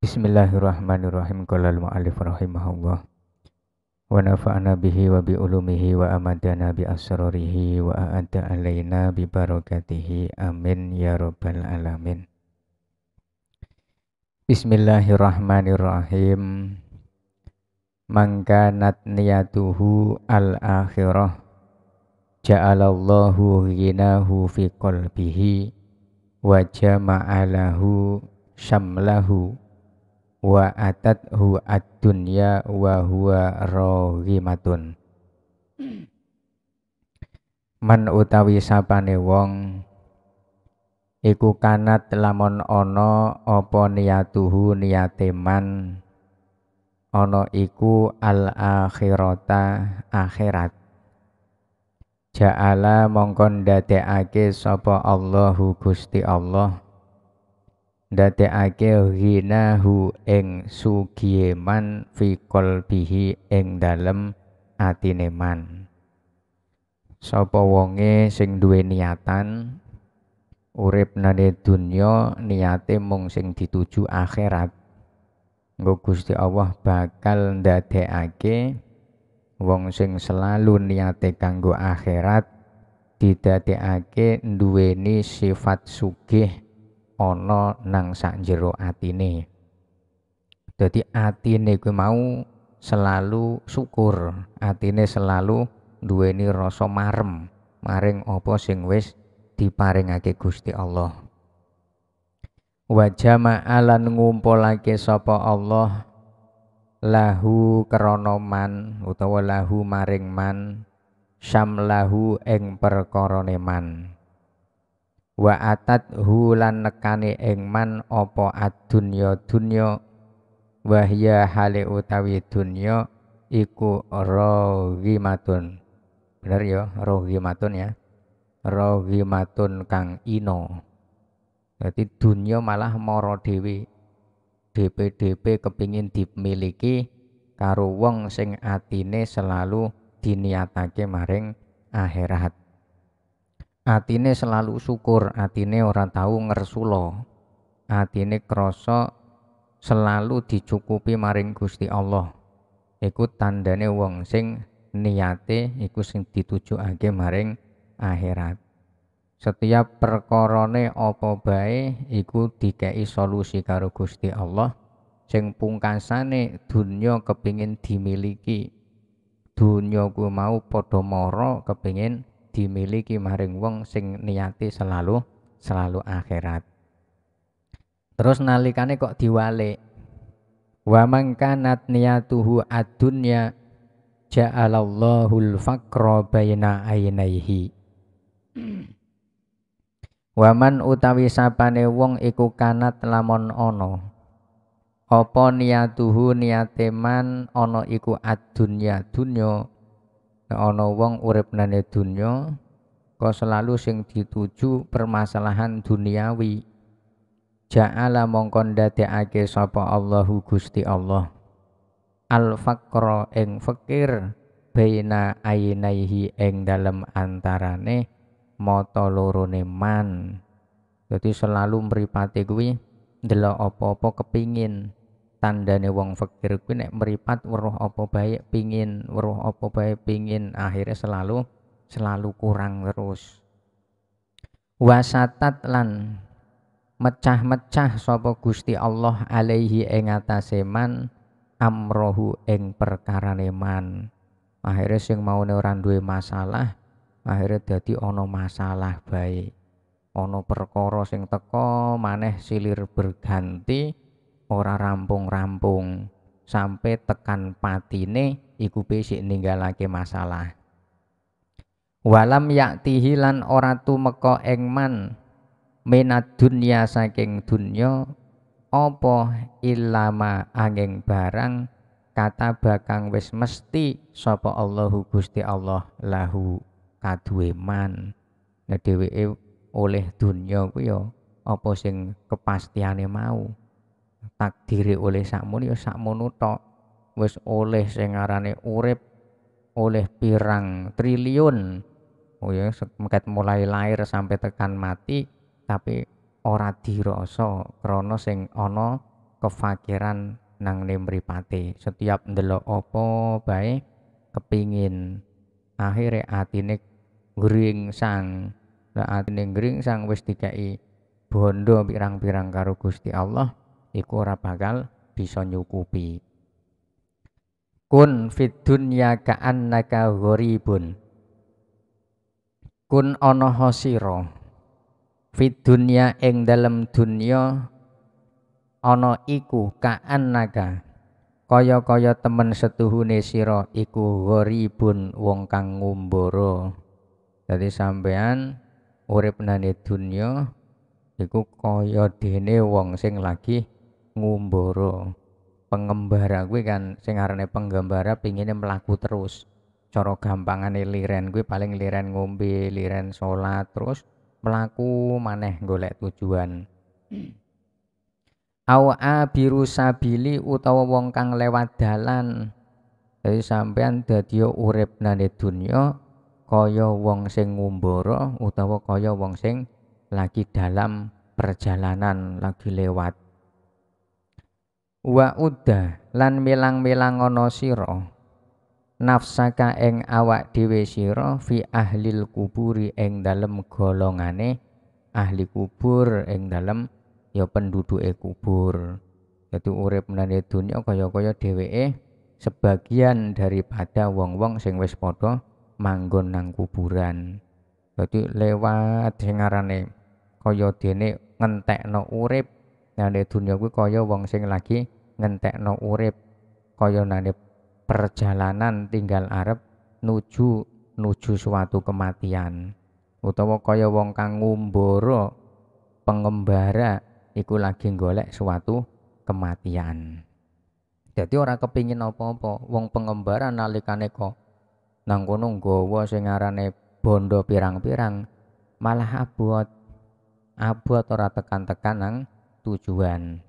Bismillahirrahmanirrahim. Qala al-mu'allif rahimahullah. Wa nafa'ana bihi wa bi ulumihi wa amadana bi asrarihi wa a'adda alaina bi barakatihi. Amin ya rabbal alamin. Bismillahirrahmanirrahim. Mangkanat niyatuhu al-akhirah. Ja'alallahu ghinahu fi qalbihi wa jama'alahu syamlahu wa hu ad-dunya wa huwa rohimatun man utawi sapane wong iku kanat lamun ana apa niatuhu niate man ana iku al akhirata akhirat ja'ala mongkon dadekake sapa Allahu Gusti Allah ndadekake ghinahu ing sugihe man fi qalbihi ing dalem atine man sapa wonge sing duwe niatan urip nane dunya niate mung sing dituju akhirat nggo Gusti Allah bakal ndadekake wong sing selalu niate kanggo akhirat didadekake nduweni sifat sugih ana nang sak jero atine. Dadi atine kuwi mau selalu syukur, atine selalu duweni rasa marem maring apa sing wis diparingake Gusti Allah. Wa jama'alan ngumpulake sapa Allah lahu keronoman utawa lahu maring man lahu ing perkarane man wa atat hulan nekane engman opo adunya dunya wahya hale utawi dunya iku rogi matun bener rogi matun ya rogi matun ya. kang ino jadi dunyo malah moro dewi DPDP kepingin dimiliki karo wong sing atine selalu diniatake maring akhirat atine selalu syukur atine ora tahu ngersulo, atine kroso selalu dicukupi maring Gusti Allah iku tandane wong sing niate iku sing ditujukake maring akhirat setiap perkorone opo bae iku dikei solusi karo Gusti Allah sing pungkasane dunya kepingin dimiliki dunya mau padha mara kepingin dimiliki maring wong sing niati selalu selalu akhirat. Terus nalikane kok diwale? Wa man kanat niyatuhu ad-dunya ja'alallahu al-faqra baina aynaihi. Waman utawi sapane wong iku kanat lamon ono Apa niyatuhu niateman ana iku ad-dunya dunya ana wong urip nane dunya kok selalu sing dituju permasalahan duniawi. Ja'ala mongkon dadekake sapa Allahu Gusti Allah. Al faqra ing fakir baina ainaihi ing dalem antarane mata ne man. Dadi selalu mripate kuwi ndelok apa-apa kepingin tandane wong fakir kuwi nek meripat weruh opo bae pingin weruh opo bae pingin akhirnya selalu selalu kurang terus wasatat lan mecah-mecah sapa Gusti Allah alaihi ing seman amrohu eng perkara neman. akhirnya sing mau ora duwe masalah akhirnya dadi ono masalah baik Ono perkara sing teko maneh silir berganti ora rampung-rampung sampai tekan patine iku besik ninggalake masalah walam yakti hilan ora tumeka ing man menat dunya saking dunya apa ilama angeng barang kata bakang wis mesti sapa Allahu Gusti Allah lahu kaduwe man nek oleh dunya kuwi ya apa sing kepastiane mau takdiri oleh sakmono ya sakmono tok wis oleh sing ngarane urip oleh pirang triliun oh ya mengkat mulai lahir sampai tekan mati tapi ora dirasa krana sing ana kefakiran nang nemripate setiap ndelok apa bae kepingin akhirnya atine sang, lah atine sang wis dikai bondo pirang-pirang karo Gusti Allah iku ora bakal bisa nyukupi kun fid dunya ka'annaka gharibun kun ana hasira fid dunya ing dalam dunya ana iku ka'annaka kaya-kaya temen setuhune sira iku gharibun wong kang ngumbara dadi sampean urip nane dunya iku kaya dene wong sing lagi Ngumboro Pengembara gue kan sing arane penggembara pingine mlaku terus. Cara gampangane liren gue paling liren ngombe, liren salat terus melaku maneh golek tujuan. Au abiru sabili utawa wong kang lewat dalan. Jadi sampean dadi urip nang dunya kaya wong sing ngumbara utawa kaya wong sing lagi dalam perjalanan lagi lewat wa udah lan milang-milang ana sira nafsaka ing awak dhewe sira fi ahlil kuburi ing dalem golongane ahli kubur ing dalem ya penduduke kubur yaitu urip nane dunya kaya-kaya dheweke sebagian daripada wong-wong sing wis padha manggon nang kuburan dadi lewat sing ngarane kaya dene ngentekno urip nyane dunya kuwi koyo wong sing lagi ngentekno urip kaya nane perjalanan tinggal arep nuju nuju suatu kematian utawa kaya wong kang ngumbara pengembara iku lagi golek suatu kematian jadi orang kepingin apa-apa wong pengembara nalikane kok nang kono nggawa sing arane bondo pirang-pirang malah abot abot ora tekan-tekan nang tujuan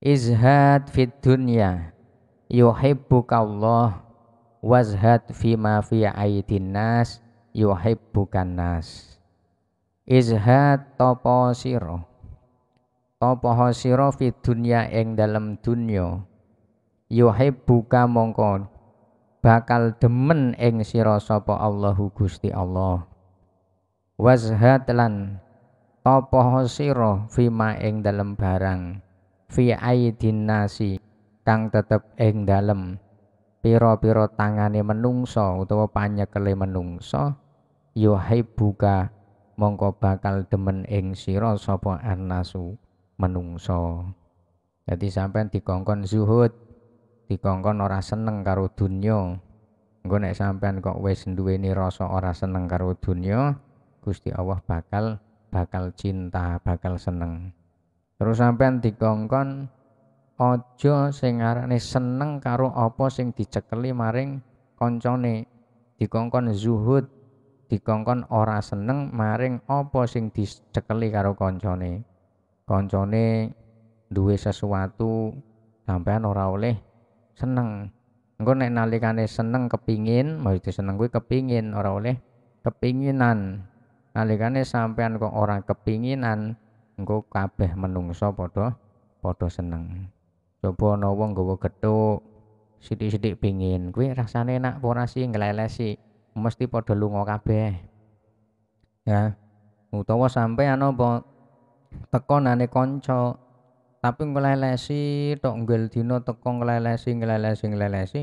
izhad fid dunya yuhibbukallah wazhad fima fi aidin nas yuhibbukan nas izhad topo siro topo siro fit dunya eng dalam dunyo yuhibbuka mongko bakal demen eng siro sapa Allahu Gusti Allah wazhad lan apa sira fima ing dalam barang fi aidin nasi kang tetep ing dalem piro pira tangane menungso utawa panyekele menungso buka, mongko bakal demen ing sira sapa annasu menungso Jadi sampean dikongkon zuhud dikongkon ora seneng karo dunya engko nek sampean kok wis duweni rasa ora seneng karo dunya Gusti Allah bakal bakal cinta, bakal seneng. Terus sampean dikongkon ojo sing arane seneng karo apa sing dicekeli maring koncone. Dikongkon zuhud, dikongkon ora seneng maring apa sing dicekeli karo koncone. Koncone duwe sesuatu sampean ora oleh seneng. Engko nek nalikane seneng kepingin, mau seneng kuwi kepingin ora oleh kepinginan nalikane sampean kok orang kepinginan engko kabeh menungso padha padha seneng coba ana wong nggawa gethuk sithik-sithik pingin kuwi rasane enak apa ora sih nglelesi mesti padha lunga kabeh ya utawa sampean apa nane kanca tapi nglelesi tok nggel dina teko nglelesi nglelesi nglelesi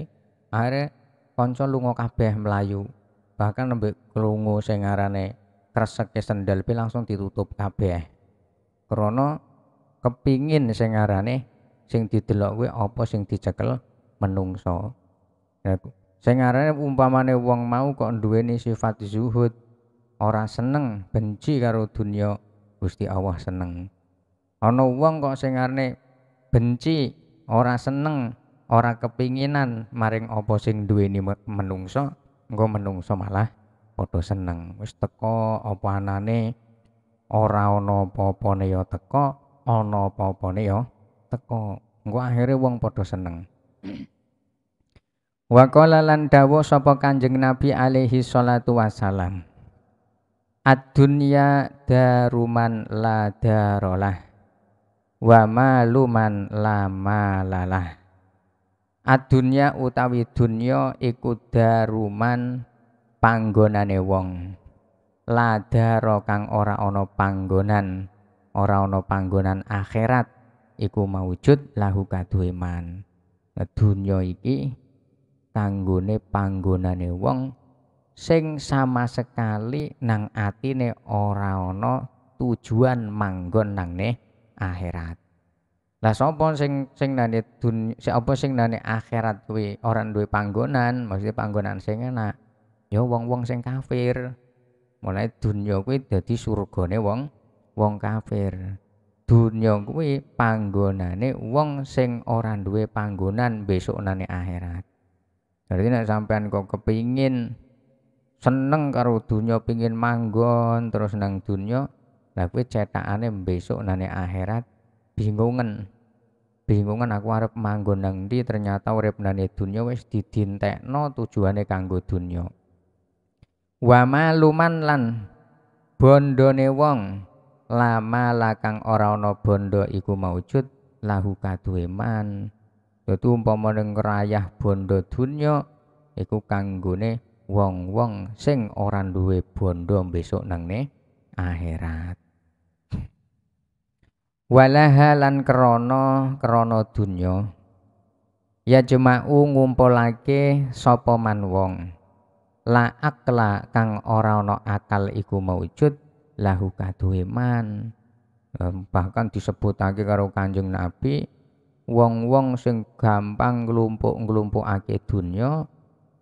akhirnya kanca lunga kabeh melayu bahkan nembe krungu sing arane kresek ya, sendal pi langsung ditutup kabeh. Krana kepingin sing arane sing didelok kuwi apa sing dicekel menungso. Ya, sing arane umpamane wong mau kok duweni sifat zuhud, ora seneng, benci karo dunia Gusti Allah seneng. Ana wong kok sing arane benci, ora seneng, ora kepinginan maring apa sing duweni menungso, engko menungso malah padha seneng wis teko apa anane ora ana apa-apane ya teko ana apa-apane ya teko engko akhire wong padha seneng Waqala lan dawuh sapa Kanjeng Nabi alaihi salatu wasalam Ad-dunya daruman la darolah wa maluman la malalah Ad-dunya utawi dunya iku daruman panggonane wong lada rokang ora ono panggonan ora ono panggonan akhirat iku maujud lahu kaduwe man nah, dunya iki tanggone panggonane wong sing sama sekali nang atine ora ono tujuan manggon nang ne akhirat lah sapa sing sing nane dunya sapa sing nane akhirat kuwi ora duwe panggonan maksudnya panggonan sing enak ya wong-wong sing kafir mulai dunia kuwi dadi surgane wong wong kafir dunia kuwi panggonane wong sing ora duwe panggonan besok nane akhirat Jadi nek sampean kok kepingin seneng karo dunia pingin manggon terus nang dunia lah kuwi cetakane besok nane akhirat bingungan bingungan aku harap manggon nang ndi ternyata urip nane dunia wis didintekno tujuane kanggo dunia wa maluman lan bondone wong lama lakang ora ana bondo iku maujud lahu kaduwe man dadi umpama ning rayah bondo dunya iku kanggone wong-wong sing ora duwe bondo besok nang ne akhirat walaha lan krana krana dunya ya jema'u ngumpulake sapa man wong la akla kang ora ana akal iku maujud lahu kaduwe man bahkan disebutake karo Kanjeng Nabi wong-wong sing gampang nglumpuk-nglumpukake dunya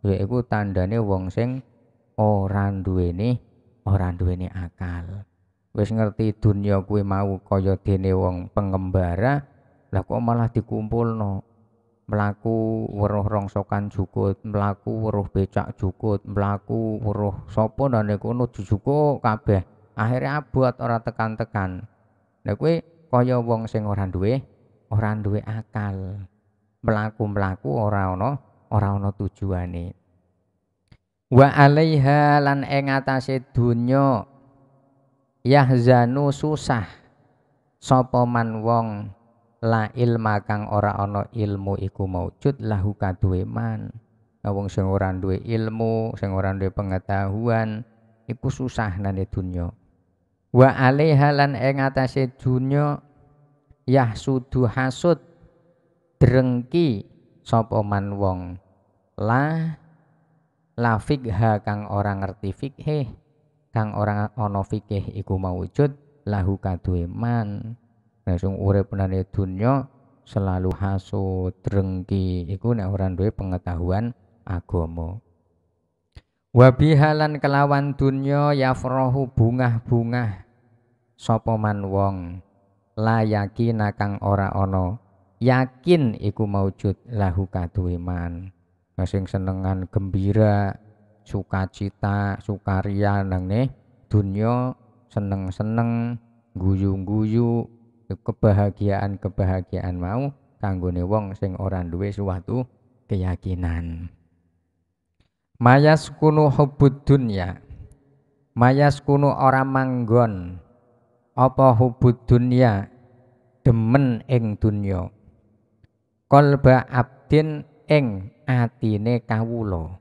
yaiku tandane wong sing ora duweni ora duweni akal wis ngerti dunya kuwi mau kaya dene wong pengembara lah kok malah dikumpulno melaku weruh rongsokan jukut melaku weruh becak jukut melaku weruh sapa nang kono dijukuk kabeh akhirnya abot ora tekan-tekan lha kuwi kaya wong sing ora duwe ora duwe akal melaku-melaku ora ana ora ana tujuane wa alaiha lan ing atase donya yahzanu susah sapa man wong la ilma kang ora ana ilmu iku maujud lahu kaduwe man wong sing ora duwe ilmu sing ora duwe pengetahuan iku susah nane dunya wa alaiha lan ing atase dunya yahsudu hasud drengki sapa man wong la la fikha kang ora ngerti fikih kang ora ana fikih iku maujud lahu kaduwe man Nah sing urip nane dunya selalu haso drengki iku nek ora duwe pengetahuan agama. Wa bihalan kelawan dunya yafrahu bunga bunga sapa man wong la yakin kang ora ana yakin iku maujud lahu kaduwe man. Nah, sing senengan gembira, sukacita, sukaria nang ne dunya seneng-seneng, guyu-guyu, kebahagiaan-kebahagiaan mau kanggone wong sing ora duwe suatu keyakinan. Mayas kuno hubud dunya. Mayas kuno ora manggon apa hubud dunya demen ing dunya. Kolba abdin ing atine kawulo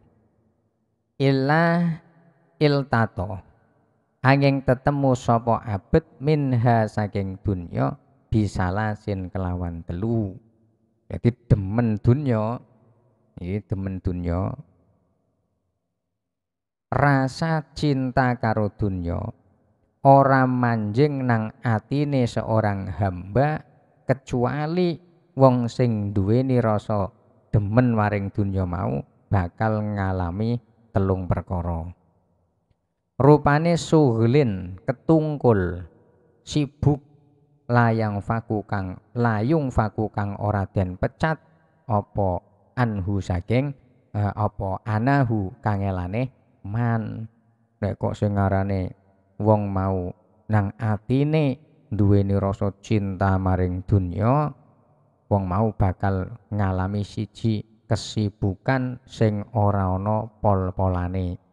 Illa iltato angin tetemu sopo abet minha saking dunya bisalasin kelawan telu jadi demen dunya ini demen dunya rasa cinta karo dunya orang manjing nang atine seorang hamba kecuali wong sing duweni rasa demen waring dunya mau bakal ngalami telung perkorong rupane suhlin ketungkul sibuk layang faku kang layung faku kang ora den pecat opo anhu saking eh, opo anahu kangelane man nek kok sing wong mau nang atine duweni rasa cinta maring dunya wong mau bakal ngalami siji kesibukan sing ora ana pol-polane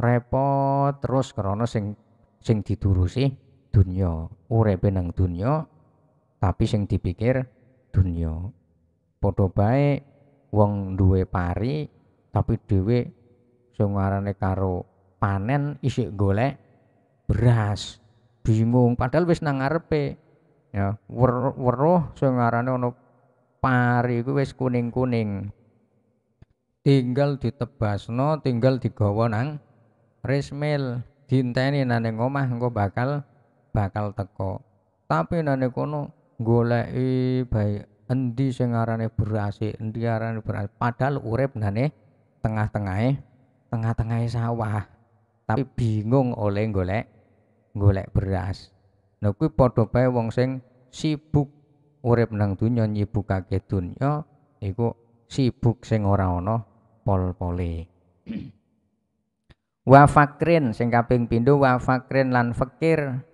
repot terus karena sing sing diturusi dunyo urepe nang dunyo tapi sing dipikir dunyo padha bae wong duwe pari tapi dhewe sing ngarane karo panen isik golek beras bingung padahal wis nang ngarepe ya weruh wer, sing ngarane pari iku wis kuning-kuning tinggal ditebasno tinggal digawa nang Rismil dinteni nane omah engko bakal bakal teko. Tapi nane kono goleki baik endi sing arane berasi, endi arane berasi. Padahal urip nane tengah-tengahe tengah-tengahe sawah. Tapi bingung oleh golek golek beras. Nah kuwi padha bae wong sing sibuk urip nang donya nyibukake dunya iku sibuk sing ora ana pol-pole wa fakrin sing kaping pindho wa fakrin lan fakir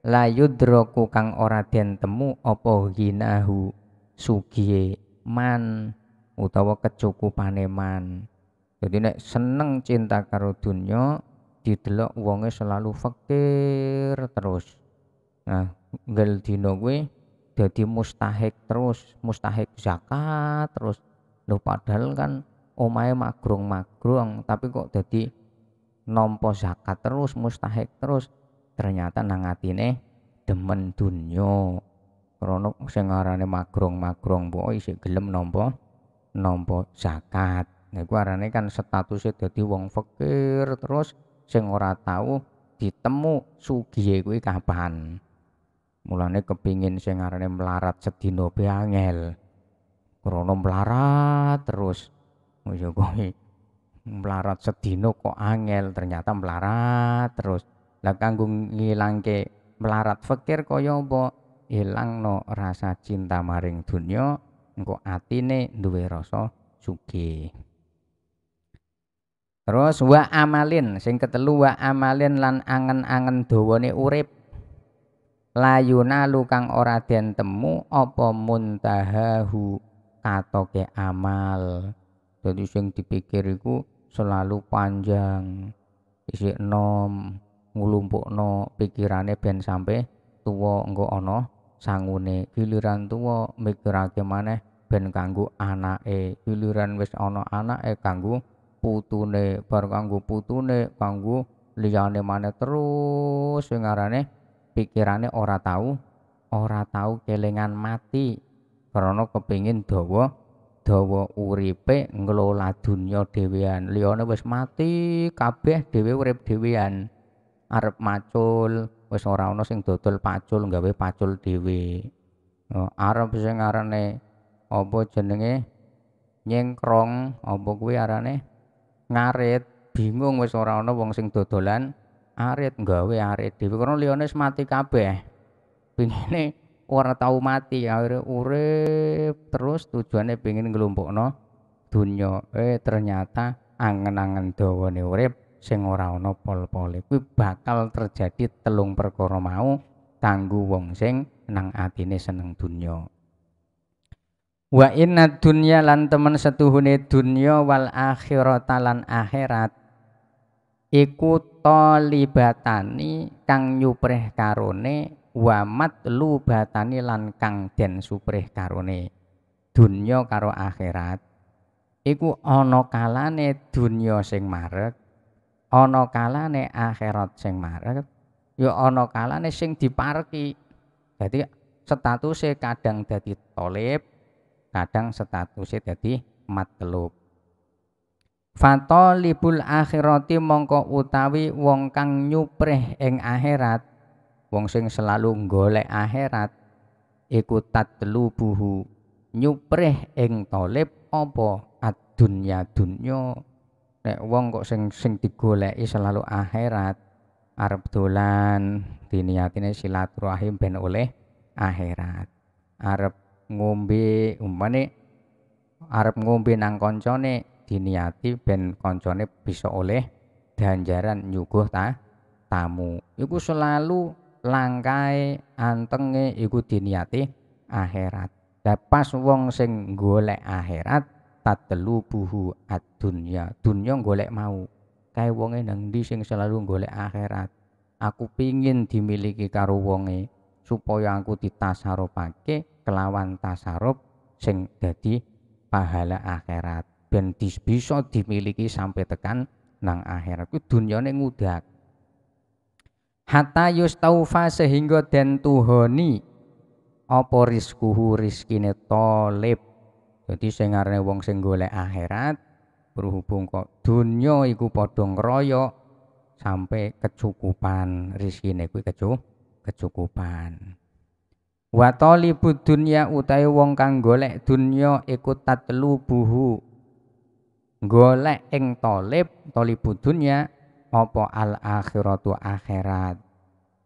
la yudroku kang ora den temu apa ginahu sugiye man utawa kecukupane man jadi nek seneng cinta karo dunya didelok wonge selalu fakir terus nah gel dino kuwi dadi mustahik terus mustahik zakat terus lho padahal kan omahe magrung-magrung tapi kok dadi nompo zakat terus mustahik terus ternyata nang demen dunyo krana sing arane magrong-magrong pokoke oh isih gelem nompo nompo zakat niku nah, arane kan statusnya dadi wong fakir terus sing ora tahu ditemu sugihe kuwi kapan mulane kepingin sing arane melarat sedina be angel krana melarat terus ya melarat sedino kok angel ternyata melarat terus lah ngilang ngilangke melarat fakir kaya apa no rasa cinta maring dunia engko atine duwe rasa suki terus wa amalin sing ketelu wa amalin lan angen-angen dawane urip layuna lukang ora den temu opo muntahahu katoke amal jadi sing dipikir iku selalu panjang isi enom no pikirane ben sampe tuwa engko ono sangune giliran tuwa mikirake maneh ben kanggo e giliran wis ana e kanggo putune bar kanggo putune kanggo liyane maneh terus sing arane pikirane ora tau ora tau kelingan mati karena kepengin dawa dawa uripe ngelola dunya dhewean liyane wis mati kabeh dhewe urip dhewean arep macul wis ora ana sing dodol pacul nggawe pacul dhewe oh, arep sing ngarane apa jenenge nyengkrong apa kuwi arane ngarit bingung wis ora ana wong sing dodolan arit nggawe arit dhewe karena liyane mati kabeh pingine ora tau mati akhirnya ure, terus tujuannya pengen no dunya eh ternyata angen-angen doa urip sing ora ana pol-pole kuwi bakal terjadi telung perkara mau tanggu wong sing nang atine seneng dunya wa inna dunya lan temen setuhune dunya wal akhirat lan akhirat iku talibatani kang nyupreh karone wamat lu batani lan kang den supreh karone dunya karo akhirat iku ana kalane dunya sing marek ana kalane akhirat sing marek ya ana kalane sing diparki, dadi statusnya kadang dadi tolib kadang statusnya dadi matlub Fatolibul akhirati mongko utawi wong kang nyupreh ing akhirat wong sing selalu golek akhirat iku tatlubuhu nyupreh ing tolib apa adunya dunya nek wong kok sing sing digoleki selalu akhirat arep dolan diniatine silaturahim ben oleh akhirat arep ngombe umpane arep ngombe nang koncone diniati ben koncone bisa oleh ganjaran nyuguh ta tamu iku selalu Langkai antenge iku diniati akhirat. Lah pas wong sing golek akhirat tadelu buhu ad-dunya. Dunya golek mau. Kae wonge nang ndi sing selalu golek akhirat. Aku pingin dimiliki karo wonge supaya aku ditasarupake kelawan tasaruf sing jadi pahala akhirat ben bisa dimiliki sampai tekan nang akhirat kuwi dunyane ngudak hatta yustaufa sehingga den tuhoni apa rizkuhu rizkine tolib jadi sing wong sing golek akhirat berhubung kok dunia iku podong royok sampai kecukupan rizkine ku kecu kecukupan wa tolibu dunia utai wong kang golek ikut iku tatlubuhu golek ing tolib tolibu dunia opo al akhiratu akhirat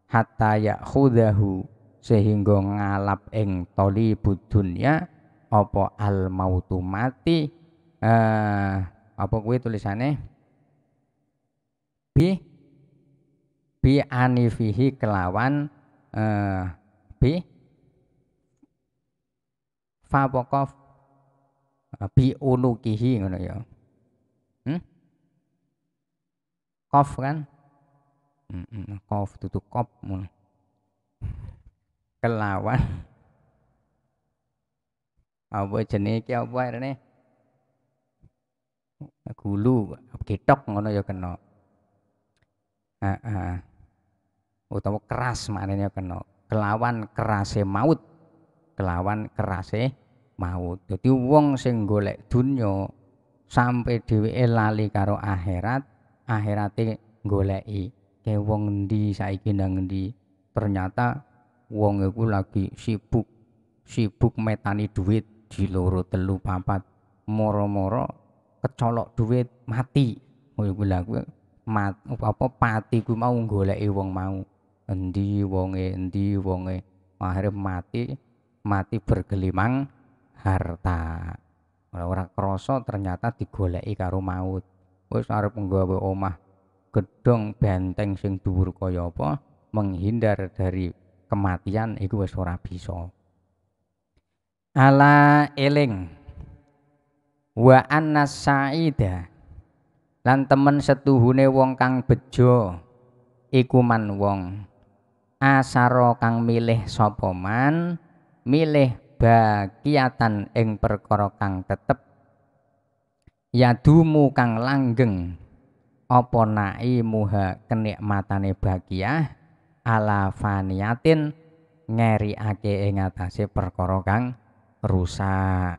hatta yakhudahu sehingga ngalap ing talibud dunya opo al mautu mati eh uh, apa kuwi tulisane bi bi anifihi kelawan eh uh, bi fa bi unukihi ngono ya kof kan nah, kof tutup kop kelawan apa jenis iki apa ini gulu getok ngono ya kena heeh utawa keras maknane ya kena kelawan kerase maut kelawan kerase maut jadi wong sing golek dunya sampai dheweke lali karo akhirat akhirate goleki ke wong ndi saiki nang ngendi ternyata wong iku lagi sibuk sibuk metani duit di loro telu papat moro-moro kecolok duit mati iku lha mat apa pati ku mau goleki wong mau endi wonge endi wonge akhirnya mati mati bergelimang harta ora ora ternyata digoleki karo maut wis arep nggawe omah gedong benteng sing dhuwur kaya apa menghindar dari kematian iku wis ora bisa ala eling wa anna saida lan temen setuhune wong kang bejo iku man wong asaro kang milih sapa man milih bagiatan ing perkara kang tetep yadumu kang langgeng opo nai naimuha kenikmatane bahagia, ala faniyatin ngeri ake ingatasi perkara kang rusak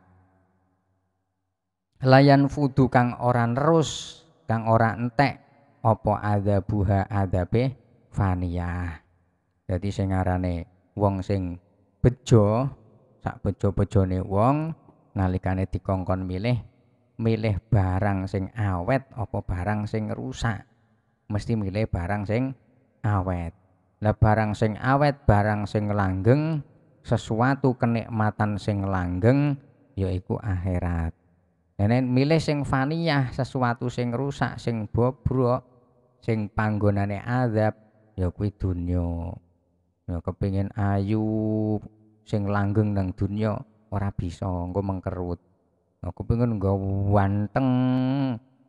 layan fudu kang ora nerus kang ora entek opo ada buha ada be faniyah dadi sing wong sing bejo sak bejo-bejone wong nalikane dikongkon milih milih barang sing awet apa barang sing rusak mesti milih barang sing awet lah barang sing awet barang sing langgeng sesuatu kenikmatan sing langgeng yaiku akhirat nenek milih sing faniyah sesuatu sing rusak sing bobrok sing panggonane azab ya kuwi dunya ya kepingin ayu sing langgeng nang dunya ora bisa engko mengkerut aku pengen nggawan teng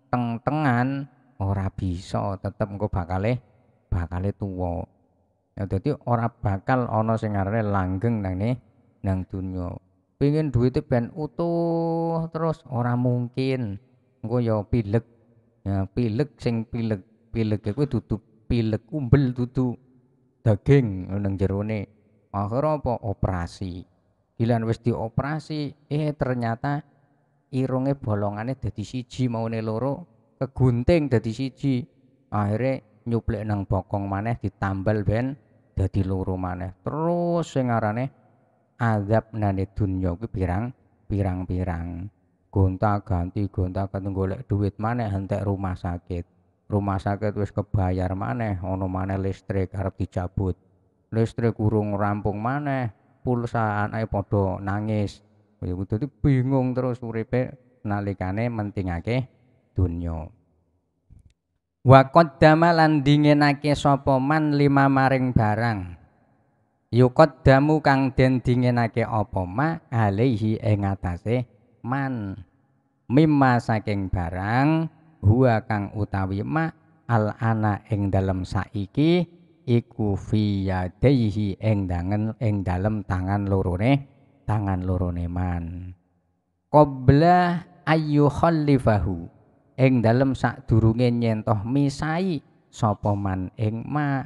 teng tengan ora bisa tetep engko bakale bakale tuwa ya dadi ora bakal ana sing arane langgeng nang ne nang donya pengen duwite ben utuh terus ora mungkin engko ya pilek ya pilek sing pilek pilek kuwi dudu pilek umbel dudu daging nang jerone akhirnya apa operasi Hilan wis dioperasi eh ternyata irunge bolongane dadi siji maune loro kegunting dadi siji akhirnya nyuplek nang bokong maneh ditambal ben dadi loro maneh terus sing arane azab nane dunya kuwi pirang pirang-pirang gonta ganti gonta ganti golek duit maneh entek rumah sakit rumah sakit wis kebayar maneh ono maneh listrik arep dicabut listrik urung rampung maneh pulsa anake padha nangis Ya itu bingung terus uripe nalikane mentingake donya. Wa qaddama lan dingenake sapa man lima maring barang. damu kang den dingenake apa ma alaihi ing man. Mimma saking barang huwa kang utawi ma al ana ing dalem saiki iku fi yadaihi ing ing dalem tangan lorone tangan loro neman qabla eng ing dalem sadurunge nyentoh misai sapa man ing ma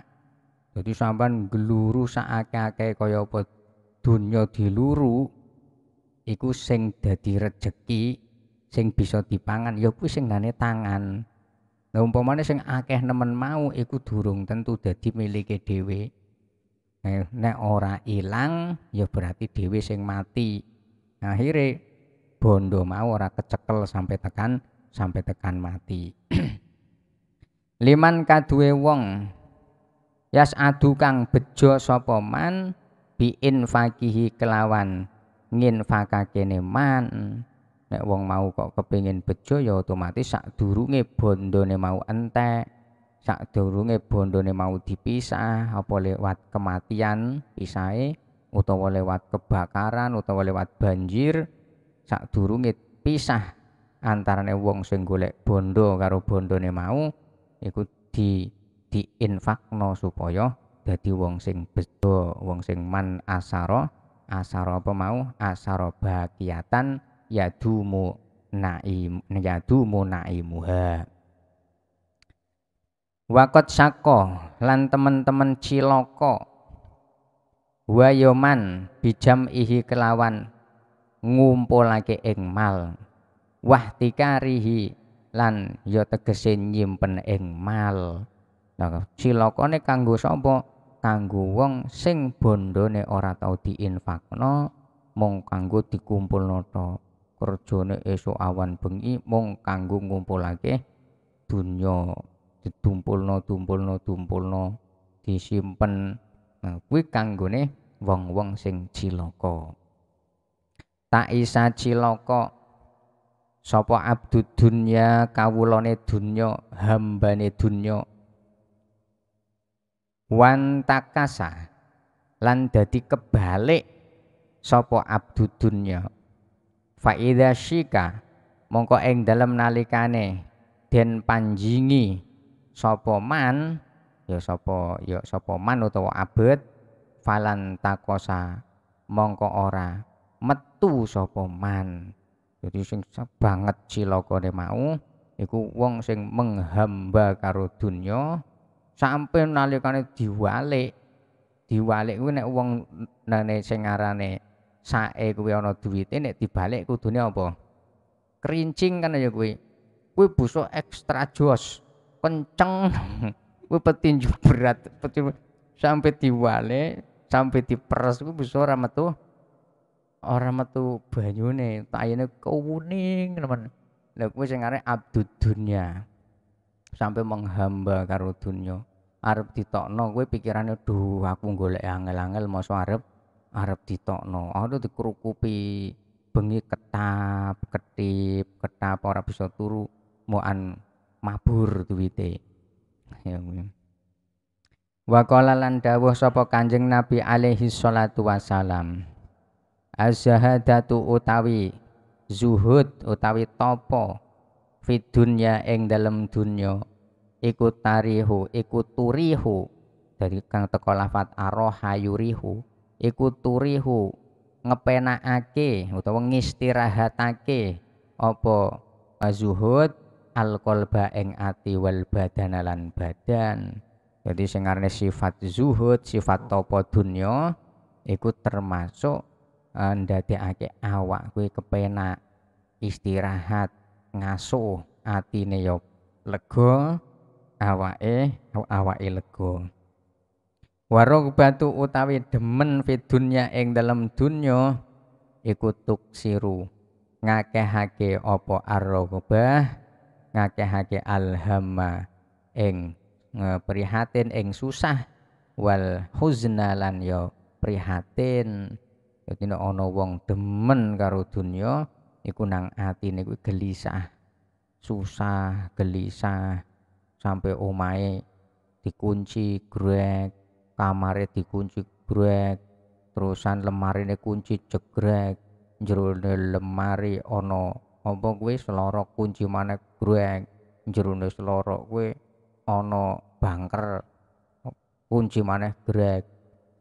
dadi sampean geluru sakake-ake kaya apa donya diluru iku sing dadi rejeki sing bisa dipangan ya kuwi sing nane tangan Nah umpamane sing akeh nemen mau iku durung tentu dadi milike dhewe. Nah, nek ora ilang ya berarti dewi sing mati akhire bondo mau ora kecekel sampai tekan sampai tekan mati liman kaduwe wong yas adukang bejo sopoman, man bi infaqihi kelawan nginfakakene man nek wong mau kok kepingin bejo ya otomatis sak durunge bondone mau entek sadurunge bondone mau dipisah apa lewat kematian pisahe utawa lewat kebakaran utawa lewat banjir sadurunge pisah antarane wong sing golek bondo karo bondone mau iku di diinfakno supaya dadi wong sing bedo wong sing man asaro asaro apa mau asaro bahagiatan yadumu naim yadumu naimuha wakot sako lan teman-teman ciloko wayoman bijam ihi kelawan ngumpulake ing mal wah tikarihi lan yo ya tegese nyimpen ing mal nah, cilokane kanggo sapa kanggo wong sing bondone ora tau diinfakno mung kanggo dikumpulno noto kerjane eso awan bengi mung kanggo lagi dunyo ditumpulno tumpulno tumpulno disimpen nah kuwi kanggone wong-wong sing ciloko. tak isa sopo sapa abdu dunya kawulane dunya hambane dunya takasa lan dadi kebalik sapa abdu dunya fa idza syika mongko ing dalem nalikane den panjingi sopo man ya sopo ya sopo man utawa abet falan takosa mongko ora metu sopo man jadi sing banget de mau iku wong sing menghamba karo dunya sampai nalikane diwalik diwalik kuwi nek wong nane sing arane sae kuwi ana duwite nek dibalik kudune apa kerincing kan ya kuwi kuwi busuk ekstra joss kenceng gue petinju berat petinju sampai diwale sampai diperes gue bisa orang metu orang metu banyune tayane kuning teman lha gue sing arek abdud dunya sampai menghamba karo dunya arep ditokno gue pikirannya, duh aku golek angel-angel mosok arep arep ditokno aku oh, dikerukupi bengi ketap ketip ketap orang bisa turu muan mabur duwite ya lan dawuh sapa Kanjeng Nabi alaihi salatu wasalam. az utawi zuhud utawi topo fit dunya ing dalam dunya iku tarihu ikut turihu dari kang teko lafat aroha yurihu iku turihu ngepenakake utawa ngistirahatake apa eh, zuhud alqalba eng ati wal badan lan badan jadi sing sifat zuhud sifat topo dunya iku termasuk uh, ndadekake awak kuwi kepenak istirahat ngaso atine yo ya lega awake awake lega batu utawi demen fi dunya ing dalam dunya iku tuksiru ngakehake apa arrogobah ngakehake alhamma ing e, prihatin ing susah wal huzna lan yo ya prihatin dadi ana wong demen karo dunya iku nang atine kuwi gelisah susah gelisah sampai omahe dikunci grek kamare dikunci grek terusan lemari ini kunci jegrek jero lemari ono obok kuwi selorok kunci mana gruek jerone seloro kowe ono bangker kunci maneh grek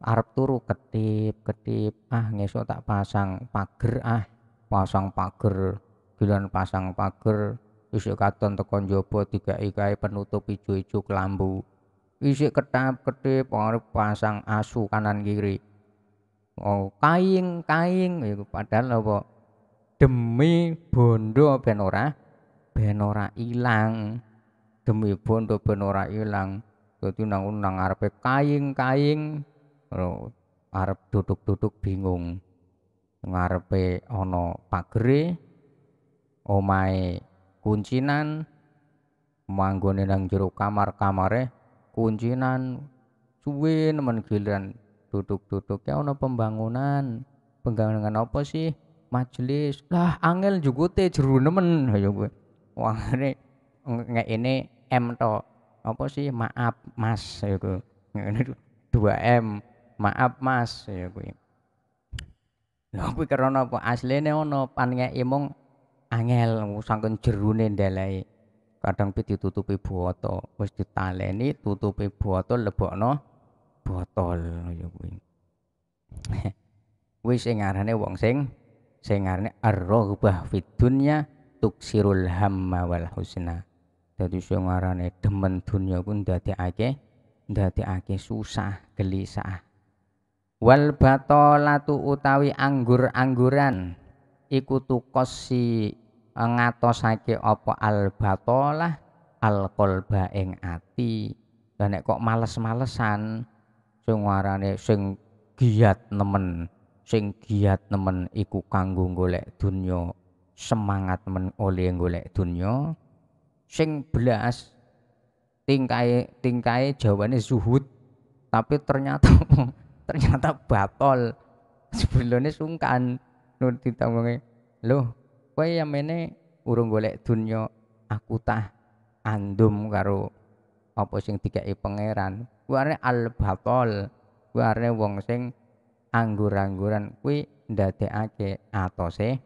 arep turu ketip ketip ah ngesok tak pasang pager ah pasang pager gilan pasang pager isik katon teko njaba tiga kae penutup ijo-ijo kelambu isik ketap ketip arep pasang asu kanan kiri oh kaing kaing padahal apa demi bondo ben ben ora ilang demi bondo ben ora ilang dadi nang nang arpe kaying kaying arep duduk-duduk bingung ngarepe ono pagere omai kuncinan manggone nang jero kamar-kamare kuncinan suwe nemen giliran duduk-duduk ya ana pembangunan pembangunan apa sih majelis lah angel teh jeru nemen ayo ya, ya, kowe ya wong nggak ini M to apa sih maaf mas ya ini dua M maaf mas ya kuwi lo kuwi karena apa aslinya ono pan nggak emong angel sangkun jerune dalai kadang pi ditutupi botol wis ditaleni tutupi boto lebokno botol ya kuwi kuwi sing arane wong sing sing arane ar fitunnya tuksirul hamma wal husna dadi sing ngarane demen dati ake dati ake susah gelisah wal batolatu utawi anggur-angguran iku tukosi eh, ngatosake apa al batolah al kolba ing ati dan kok males-malesan sing ngarane sing giat nemen sing giat nemen iku kanggo golek dunia semangat men oleh golek dunya sing belas tingkai tingkai jawabannya zuhud tapi ternyata ternyata batol sebelumnya sungkan nur ditambangi loh kowe yang mene urung golek dunya aku tah andum karo apa sing dikai pangeran kuwi al batol kuwi wong sing anggur-angguran kuwi ndadekake atose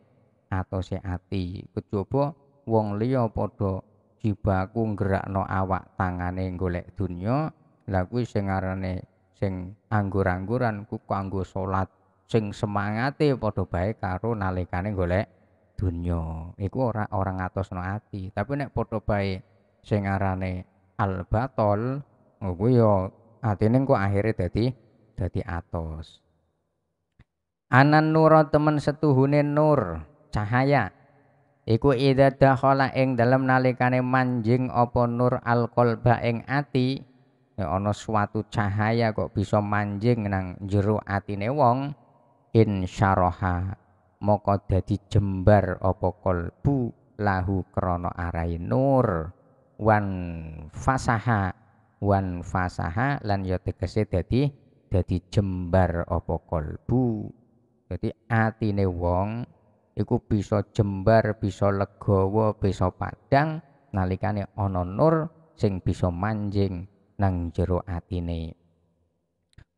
atose ati coba, wong liya padha jibaku nggerakno awak tangane golek dunya la kuwi sing arane sing anggur-angguran ku kanggo salat sing semangate padha bae karo nalikane golek dunya iku ora atos ngatosno ati tapi nek padha bae sing arane al batol oh kuwi ya atine kok akhire dadi dadi atos anan nur temen setuhune nur cahaya iku idza dakhala ing dalem nalikane manjing apa nur alqalba ing ati ya ana suatu cahaya kok bisa manjing nang jero atine wong insyaraha moko dadi jembar apa kolbu lahu krana arai nur wan fasaha wan fasaha lan ya tegese dadi dadi jembar apa kolbu dadi atine wong iku bisa jembar, bisa legawa, bisa padang nalikane ana nur sing bisa manjing nang jero atine.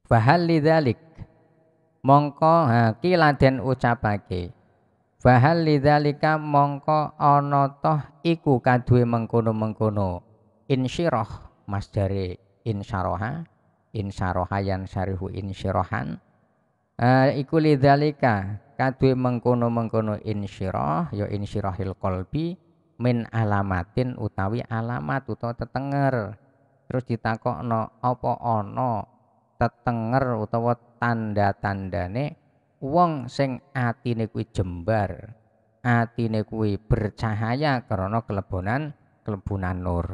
Fahal lidzalik mongko haki laden ucapake. Fahal lidzalika mongko ana toh iku kaduwe mengkono-mengkono. Insyirah masdare insyaraha insyaraha yan sarihu insyirohan uh, iku lidzalika kadue mengkono-mengkono insyirah ya insyirahil qalbi min alamatin utawi alamat utawa tetenger terus no apa ono tetenger utawa tanda-tandane wong sing atine kuwi jembar atine kuwi bercahaya karena kelebonan kelebunan nur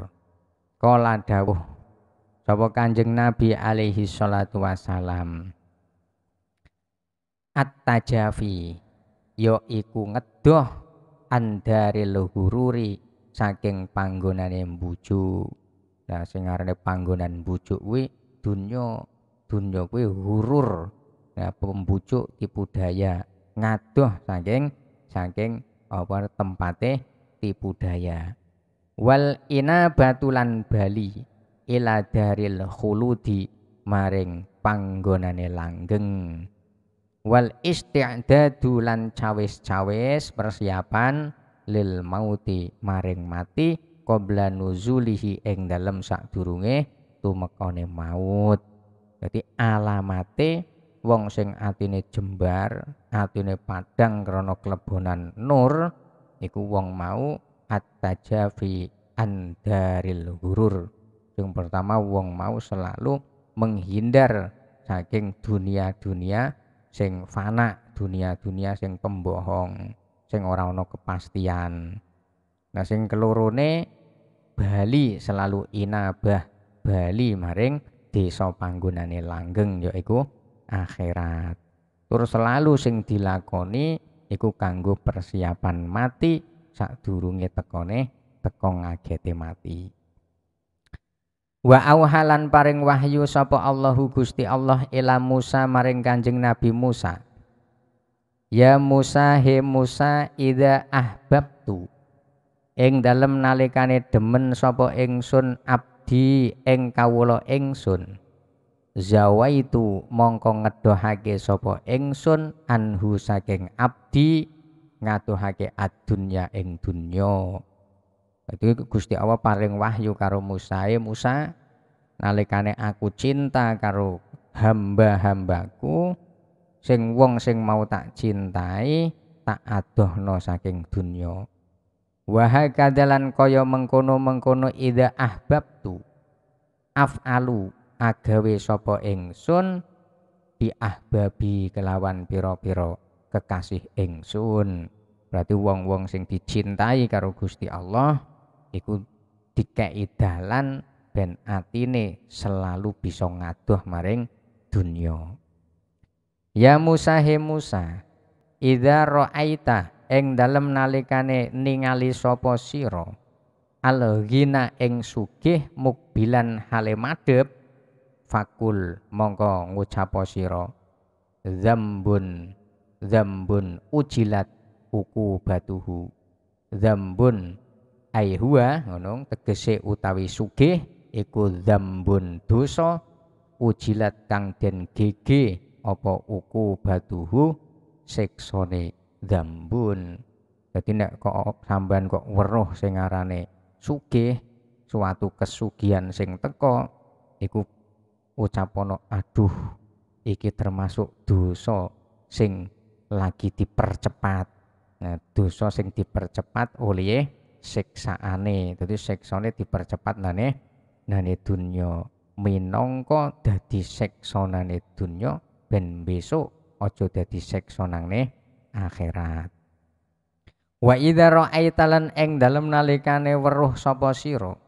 kala dawuh sapa kanjeng nabi alaihi salatu wasalam at-tajafi ya iku ngedoh andari hururi saking panggonane bujuk. Nah sing arane panggonan bucu kuwi dunya dunya kuwi hurur. Nah pembucu tipu daya ngadoh saking saking apa tempate tipu daya. Wal batulan bali ila daril khuludi maring panggonane langgeng wal isti'dadu lan cawes-cawes persiapan lil mauti maring mati qabla nuzulihi ing dalem sadurunge tumekane maut jadi alamate wong sing atine jembar atine padang krana klebonan nur iku wong mau at-tajafi andaril hurur yang pertama wong mau selalu menghindar saking dunia-dunia sing fana dunia-dunia sing pembohong sing ora ana kepastian nah sing kelorone Bali selalu inabah Bali maring desa panggonane langgeng yaiku akhirat terus selalu sing dilakoni iku kanggo persiapan mati sadurunge tekone tekong ngagete mati Wa auhalan paring wahyu sapa Allahu Gusti Allah ila Musa maring Kanjeng Nabi Musa. Ya Musa he Musa ida ahbabtu. Ing dalem nalikane demen sapa ingsun abdi ing kawula ingsun. Zawaitu mongko ngedohake sapa ingsun anhu saking abdi ngatuhake adunya ing dunya. Jadi Gusti Allah paling wahyu karo Musa. E Musa nalikane aku cinta karo hamba-hambaku sing wong sing mau tak cintai tak adohno saking dunya. Wahai kadalan kaya mengkono-mengkono ida ahbabtu afalu agawe sapa ingsun bi ahbabi kelawan pira-pira kekasih ingsun. Berarti wong-wong sing dicintai karo Gusti Allah iku dikei dalan ben atine selalu bisa ngaduh maring dunya ya Musa he Musa idza raaita ing dalem nalikane ningali sapa sira al ghina ing sugih mukbilan hale madhep fakul mongko ngucapo sira zambun zambun ujilat uku batuhu zambun Aihua huwa ngono tegese utawi sugih iku dambun dosa ujilat kang den gege apa uku batuhu seksone dambun. Jadi nek kok samban kok weruh sing arane sugih suatu kesugihan sing teko iku ucapono aduh iki termasuk dosa sing lagi dipercepat nah dosa sing dipercepat oleh Seksa siksaane dadi siksane dipercepat nane nane dunya minangka dadi siksanane dunya ben besok aja dadi siksanane akhirat wa idza ra'aitalan eng dalem nalikane weruh sapa sira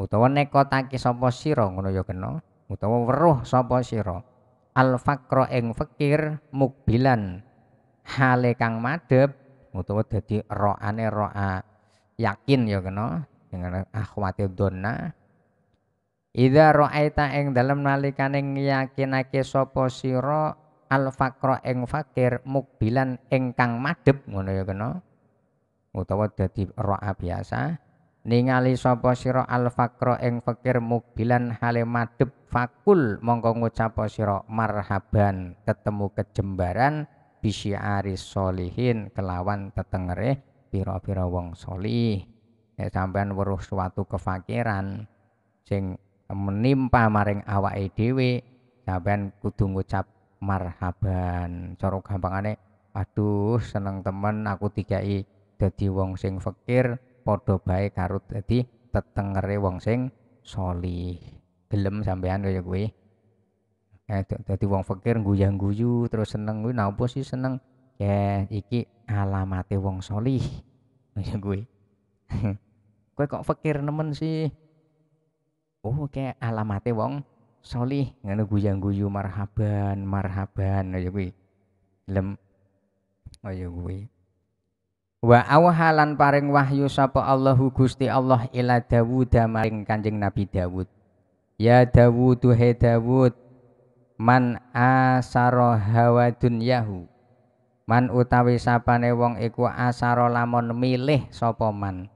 utawa nekotake sapa sira ngono ya kena utawa weruh sapa sira al fakro eng fakir mukbilan hale kang Madep, utawa dadi roane roa yakin ya kena oh. dengan akhwati ah, donna ro'aita eng dalam dalem nalikane yakinake sopo siro al fakro ing fakir mukbilan engkang madep. ngono ya kena oh. utawa dadi ra'a biasa ningali sopo siro al fakro ing fakir mukbilan hale madhep fakul mongko ngucap sira marhaban ketemu kejembaran bisyari solihin kelawan tetengere pira-pira wong solih nek sampean weruh suatu kefakiran sing menimpa maring awake dhewe sampean kudu ngucap marhaban cara gampangane aduh seneng temen aku dikai dadi wong sing fakir padha baik karo dadi tetengere wong sing solih gelem sampean kaya kuwi eh dadi wong fakir guyang guyu terus seneng kuwi napa sih seneng ya iki alamate wong solih ya gue gue kok fakir nemen sih oh kayak alamate wong solih ngono guyang guyu marhaban marhaban ya gue lem ya gue wa awhalan paring wahyu sapa Allahu Gusti Allah ila Dawud maring Kanjeng Nabi Dawud ya Dawud he Dawud man asaro hawa dunyahu man utawi sapane wong iku asara lamun milih sapa man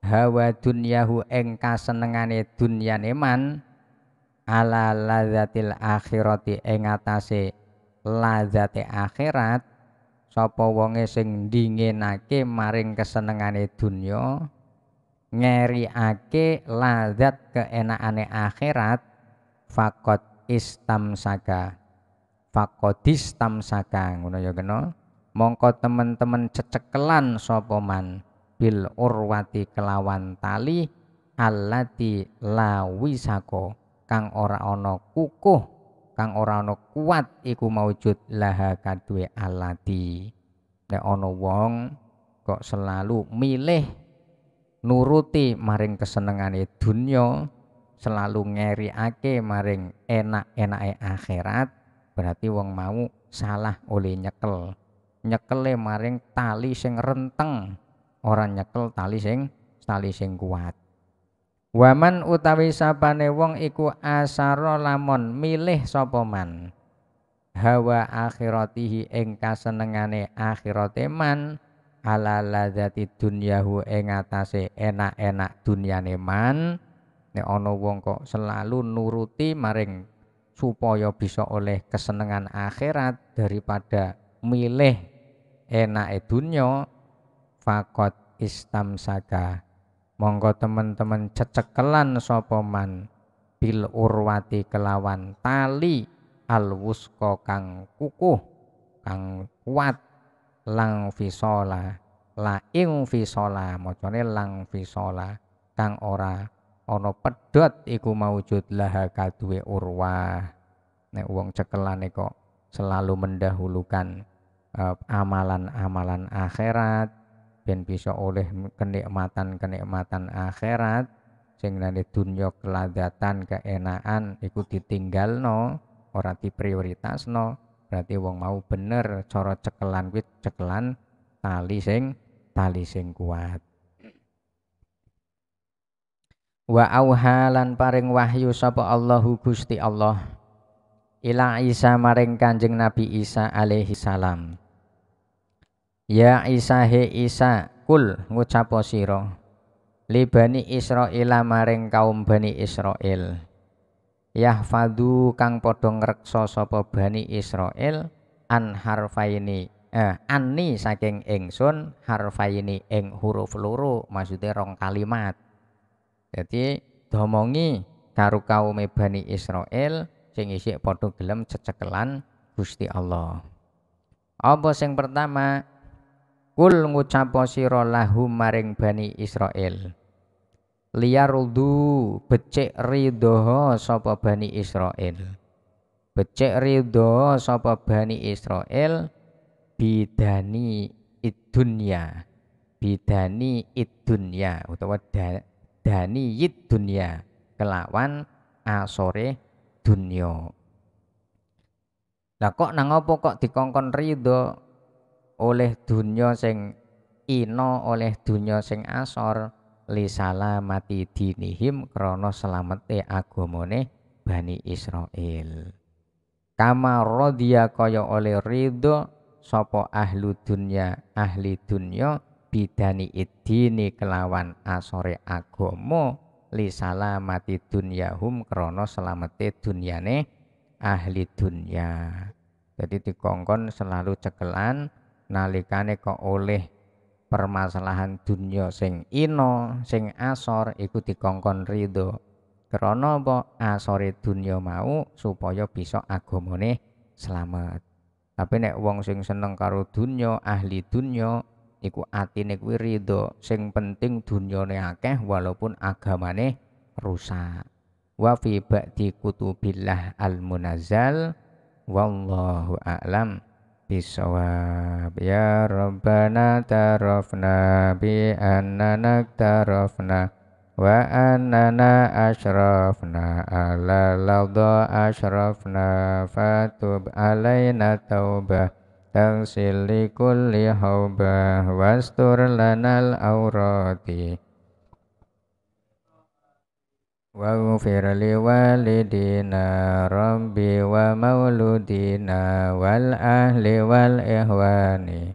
hawa dunyahu ing kasenengane dunyane man ala lazatil akhirati ing atase lazate akhirat sapa wonge sing dinginake maring kesenengane dunya ngeriake lazat keenakane akhirat fakot istamsaka fakodistamsaka ngono ya kena mongko temen-temen cecekelan sopoman, bil urwati kelawan tali alati lawisako kang ora ono kukuh kang ora ono kuat iku maujud laha kadwe alati, ne ono wong kok selalu milih nuruti maring kesenengane dunyo, selalu ngeri ake maring enak-enake akhirat berarti wong mau salah oleh nyekel nyekele maring tali sing renteng orang nyekel tali sing tali sing kuat waman utawi sapane wong iku asara lamun milih sopoman. hawa akhiratihi ing kasenengane akhirate man ala ladzati dunyahu ing atase enak-enak dunyane man nek ana wong kok selalu nuruti maring supaya bisa oleh kesenangan akhirat daripada milih enake dunya fakot istam saka monggo temen teman cecekelan sopoman bil urwati kelawan tali alwusko kang kukuh kang kuat lang visola la ing visola mocone lang visola kang ora ono pedot. iku maujud laha kadwe urwah nek uang cekelane kok selalu mendahulukan Eh, amalan-amalan uh, akhirat ben bisa oleh kenikmatan-kenikmatan akhirat sing nane dunya keladatan keenaan iku ditinggalno prioritas no berarti wong mau bener cara cekelan kuwi cekelan tali sing tali sing kuat wa auhalan paring wahyu sapa Allahu Gusti Allah ila Isa maring Kanjeng Nabi Isa alaihi salam Ya Isa he Isa kul ngucapo sira libani Israila maring kaum Bani Israel. Yahfadu kang padha ngreksa sapa Bani Israel. an harfaini eh, anni saking ingsun harfaini ing huruf loro maksudnya rong kalimat jadi domongi karo kaum Bani Israel, sing isih padha gelem cecekelan Gusti Allah apa pertama Kul ngucapo siro lahum maring Bani Israel. liyarudu becek ridho sapa Bani Israel. becek ridho sapa Bani Israel bidani idunya. Bidani idunya utawa da, dani idunya kelawan asore dunyo. Lah kok nang apa kok dikongkon ridho oleh dunya sing ino oleh dunya sing asor li salamati dinihim krana selamete agomone Bani Israel kama rodia kaya oleh ridho sopo ahlu dunya ahli dunya bidani idini kelawan asore agomo li salamati dunyahum krana selamete dunyane ahli dunya jadi dikongkon selalu cekelan nalikane kok oleh permasalahan dunia sing ino sing asor iku dikongkon ridho krana apa asore dunia mau supaya bisa agamane selamat tapi nek wong sing seneng karo dunia ahli dunia iku atine kuwi ridho sing penting dunyane akeh walaupun agamane rusak wa fi ba'di kutubillah al munazzal wallahu a'lam bisawab ya Rabbana tarofna bi annana tarofna wa annana ashrafna ala ladha ashrafna fatub alaina taubah tangsil li kulli haubah wastur lanal aurati wa ufir li walidina rabbi wa mauludina wal ahli wal ihwani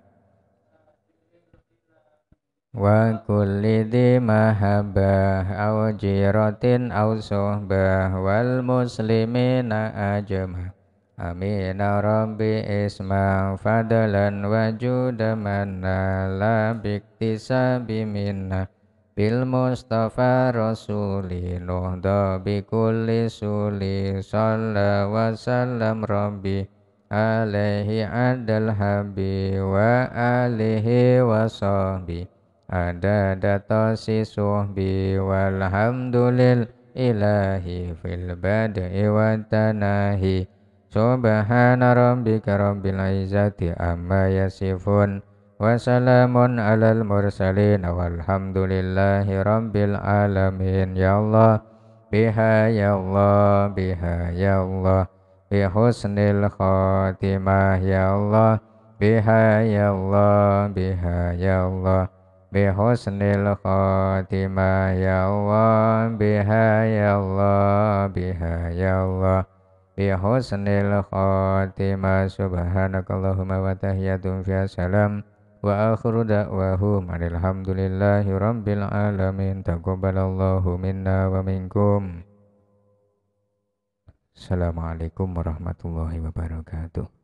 wa kulli di mahabbah aw jiratin aw suhbah wal muslimina ajma amin rabbi isma fadlan wa judamanna la biktisabi minna bil mustafa rasulillah da bi kulli suli sallallahu wa rabbi alaihi adal habi wa alihi washabi ada ada si suhbi walhamdulil ilahi fil bada'i wa tanahi subhana rabbika rabbil izzati amma yasifun Wassalamun alal mursalin walhamdulillahi rabbil alamin Ya Allah biha ya Allah biha ya Allah bi husnil khatimah ya Allah biha ya Allah biha ya Allah bi husnil khatimah ya Allah biha ya Allah biha ya Allah bi husnil khatimah subhanakallahumma wa tahiyatun fi salam wa akhiru da'wahum alhamdulillahi rabbil alamin taqabbalallahu minna wa minkum Assalamualaikum warahmatullahi wabarakatuh